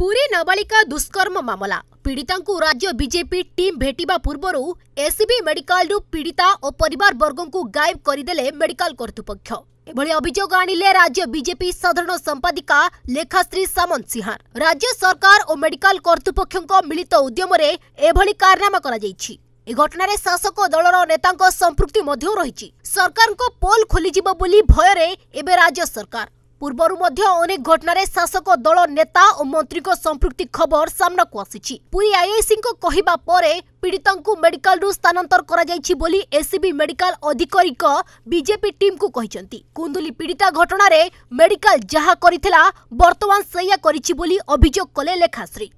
ପୁରୀ ନାବାଳିକା ଦୁଷ୍କର୍ମ ମାମଲା ପୀଡ଼ିତାଙ୍କୁ ରାଜ୍ୟ ବିଜେପି ଟିମ୍ ଭେଟିବା ପୂର୍ବରୁ ଏସ୍ସିବି ମେଡିକାଲରୁ ପୀଡ଼ିତା ଓ ପରିବାରବର୍ଗଙ୍କୁ ଗାୟବ କରିଦେଲେ ମେଡିକାଲ କର୍ତ୍ତୃପକ୍ଷ ଏଭଳି ଅଭିଯୋଗ ଆଣିଲେ ରାଜ୍ୟ ବିଜେପି ସାଧାରଣ ସମ୍ପାଦିକା ଲେଖାଶ୍ରୀ ସାମନ୍ତ ସିଂହାର ରାଜ୍ୟ ସରକାର ଓ ମେଡିକାଲ କର୍ତ୍ତୃପକ୍ଷଙ୍କ ମିଳିତ ଉଦ୍ୟମରେ ଏଭଳି କାରନାମା କରାଯାଇଛି ଏ ଘଟଣାରେ ଶାସକ ଦଳର ନେତାଙ୍କ ସମ୍ପୃକ୍ତି ମଧ୍ୟ ରହିଛି ସରକାରଙ୍କ ପୋଲ ଖୋଲିଯିବ ବୋଲି ଭୟରେ ଏବେ ରାଜ୍ୟ ସରକାର ପୂର୍ବରୁ ମଧ୍ୟ ଅନେକ ଘଟଣାରେ ଶାସକ ଦଳ ନେତା ଓ ମନ୍ତ୍ରୀଙ୍କ ସମ୍ପୃକ୍ତି ଖବର ସାମ୍ନାକୁ ଆସିଛି ପୁରୀ ଆଇଆଇସିଙ୍କ କହିବା ପରେ ପୀଡ଼ିତଙ୍କୁ ମେଡିକାଲରୁ ସ୍ଥାନାନ୍ତର କରାଯାଇଛି ବୋଲି ଏସ୍ସିବି ମେଡିକାଲ ଅଧିକାରୀଙ୍କ ବିଜେପି ଟିମ୍କୁ କହିଛନ୍ତି କୁନ୍ଦୁଲି ପୀଡ଼ିତା ଘଟଣାରେ ମେଡିକାଲ ଯାହା କରିଥିଲା ବର୍ତ୍ତମାନ ସେଇଆ କରିଛି ବୋଲି ଅଭିଯୋଗ କଲେ ଲେଖାଶ୍ରୀ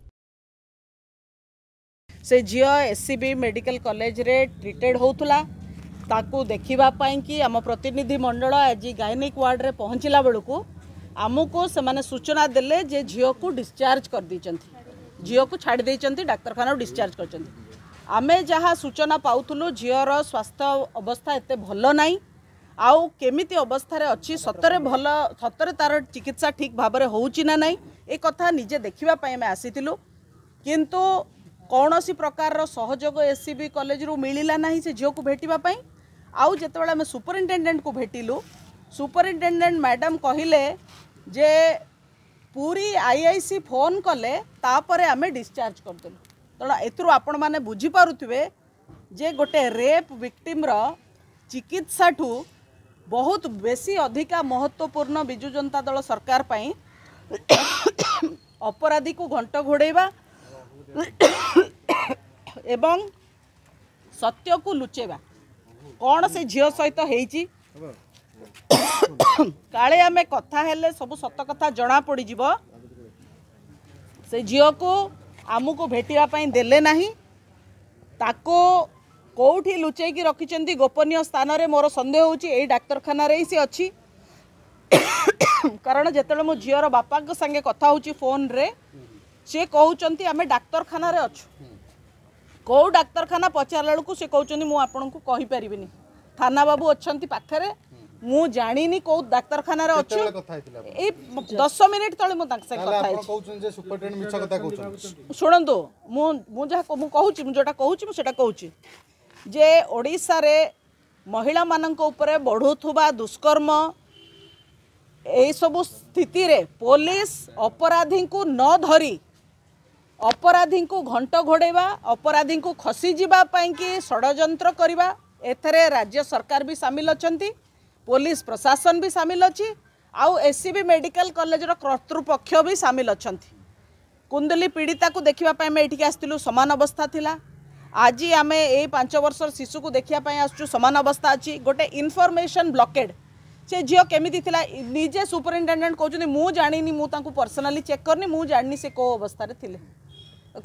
ସେ ଝିଅ ଏସ୍ସିବି ମେଡିକାଲ କଲେଜରେ ଟ୍ରିଟେଡ୍ ହେଉଥିଲା ତାକୁ ଦେଖିବା ପାଇଁକି ଆମ ପ୍ରତିନିଧି ମଣ୍ଡଳ ଆଜି ଗାଇନିକ୍ ୱାର୍ଡ଼ରେ ପହଞ୍ଚିଲା ବେଳକୁ आमको से सूचना देले जे झील को डिस्चार्ज कर झील को छाड़ी डाक्तखाना डिस्चार्ज करमें जहाँ सूचना पाऊलु झीर स्वास्थ्य अवस्था एत भल ना आउ केमिति अवस्थार अच्छी सतरे भल सतरे तार चिकित्सा ठीक भाव में होना ना एक कथा निजे देखापी आम आसीलु किंतु କୌଣସି ପ୍ରକାରର ସହଯୋଗ ଏସ୍ ସି ବି କଲେଜରୁ ମିଳିଲା ନାହିଁ ସେ को ଭେଟିବା ପାଇଁ ଆଉ ଯେତେବେଳେ ଆମେ ସୁପରିନଟେଣ୍ଡେଣ୍ଟକୁ ଭେଟିଲୁ ସୁପରିନଟେଣ୍ଡେଣ୍ଟ ମ୍ୟାଡ଼ାମ୍ କହିଲେ যে Puri I I C phone କଲେ ତାପରେ ଆମେ ଡିସଚାର୍ଜ କରିଦେଲୁ ତେଣୁ ଏଥିରୁ ଆପଣମାନେ ବୁଝିପାରୁଥିବେ ଯେ ଗୋଟେ ରେପ୍ ଭିକ୍ଟିମ୍ର ଚିକିତ୍ସାଠୁ ବହୁତ ବେଶୀ ଅଧିକା ମହତ୍ତ୍ୱପୂର୍ଣ୍ଣ ବିଜୁ ଜନତା ଦଳ ସରକାର ପାଇଁ ଅପରାଧୀକୁ ଘଣ୍ଟ ଘୋଡ଼େଇବା ଏବଂ ସତ୍ୟକୁ ଲୁଚେଇବା କ'ଣ ସେ ଝିଅ ସହିତ ହେଇଛି କାଳେ ଆମେ କଥା ହେଲେ ସବୁ ସତ କଥା ଜଣା ପଡ଼ିଯିବ ସେ ଝିଅକୁ ଆମକୁ ଭେଟିବା ପାଇଁ ଦେଲେ ନାହିଁ ତାକୁ କେଉଁଠି ଲୁଚେଇକି ରଖିଛନ୍ତି ଗୋପନୀୟ ସ୍ଥାନରେ ମୋର ସନ୍ଦେହ ହେଉଛି ଏଇ ଡାକ୍ତରଖାନାରେ ହିଁ ସେ ଅଛି କାରଣ ଯେତେବେଳେ ମୋ ଝିଅର ବାପାଙ୍କ ସାଙ୍ଗେ କଥା ହେଉଛି ଫୋନ୍ରେ ସେ କହୁଛନ୍ତି ଆମେ ଡାକ୍ତରଖାନାରେ ଅଛୁ କେଉଁ ଡାକ୍ତରଖାନା ପଚାରିଲା ବେଳକୁ ସେ କହୁଛନ୍ତି ମୁଁ ଆପଣଙ୍କୁ କହିପାରିବିନି ଥାନା ବାବୁ ଅଛନ୍ତି ପାଖରେ ମୁଁ ଜାଣିନି କୋଉ ଡାକ୍ତରଖାନାରେ ଅଛି ଏଇ ଦଶ ମିନିଟ ତଳେ ମୁଁ ତାଙ୍କ ସାଙ୍ଗେ କଥା ହେଇଛି ଶୁଣନ୍ତୁ ମୁଁ ମୁଁ ଯାହା ମୁଁ କହୁଛି ମୁଁ ଯେଉଁଟା କହୁଛି ମୁଁ ସେଇଟା କହୁଛି ଯେ ଓଡ଼ିଶାରେ ମହିଳାମାନଙ୍କ ଉପରେ ବଢ଼ୁଥିବା ଦୁଷ୍କର୍ମ ଏହିସବୁ ସ୍ଥିତିରେ ପୋଲିସ ଅପରାଧୀଙ୍କୁ ନ ଧରି ଅପରାଧୀଙ୍କୁ ଘଣ୍ଟ ଘୋଡ଼େଇବା ଅପରାଧୀଙ୍କୁ ଖସିଯିବା ପାଇଁକି ଷଡ଼ଯନ୍ତ୍ର କରିବା ଏଥିରେ ରାଜ୍ୟ ସରକାର ବି ସାମିଲ ଅଛନ୍ତି ପୋଲିସ ପ୍ରଶାସନ ବି ସାମିଲ ଅଛି ଆଉ ଏସ୍ ସି ବି ମେଡ଼ିକାଲ କଲେଜର କର୍ତ୍ତୃପକ୍ଷ ବି ସାମିଲ ଅଛନ୍ତି କୁନ୍ଦୁଲି ପୀଡ଼ିତାକୁ ଦେଖିବା ପାଇଁ ଆମେ ଏଠିକି ଆସିଥିଲୁ ସମାନ ଅବସ୍ଥା ଥିଲା ଆଜି ଆମେ ଏଇ ପାଞ୍ଚ ବର୍ଷର ଶିଶୁକୁ ଦେଖିବା ପାଇଁ ଆସୁଛୁ ସମାନ ଅବସ୍ଥା ଅଛି ଗୋଟେ ଇନଫର୍ମେସନ୍ ବ୍ଲକେଡ଼ ସେ ଝିଅ କେମିତି ଥିଲା ନିଜେ ସୁପରିନଟେଣ୍ଡେଣ୍ଟ କହୁଛନ୍ତି ମୁଁ ଜାଣିନି ମୁଁ ତାଙ୍କୁ ପର୍ସନାଲି ଚେକ୍ କରିନି ମୁଁ ଜାଣିନି ସେ କେଉଁ ଅବସ୍ଥାରେ ଥିଲେ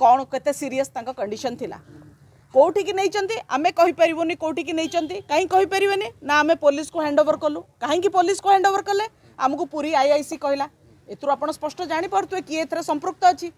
କ'ଣ କେତେ ସିରିୟସ୍ ତାଙ୍କ କଣ୍ଡିସନ୍ ଥିଲା কোটিকি নেইছন্তি আমি কই পারিবনি কোটিকি নেইছন্তি কাই কই পারিবনি না আমি পুলিশ কো হ্যান্ডওভার কলু কাহিকি পুলিশ কো হ্যান্ডওভার কলে আমাকু পুরি আইআইসি কইলা এথুর আপন স্পষ্ট জানি পারতু কি এথরে সম্পৃক্ত আছে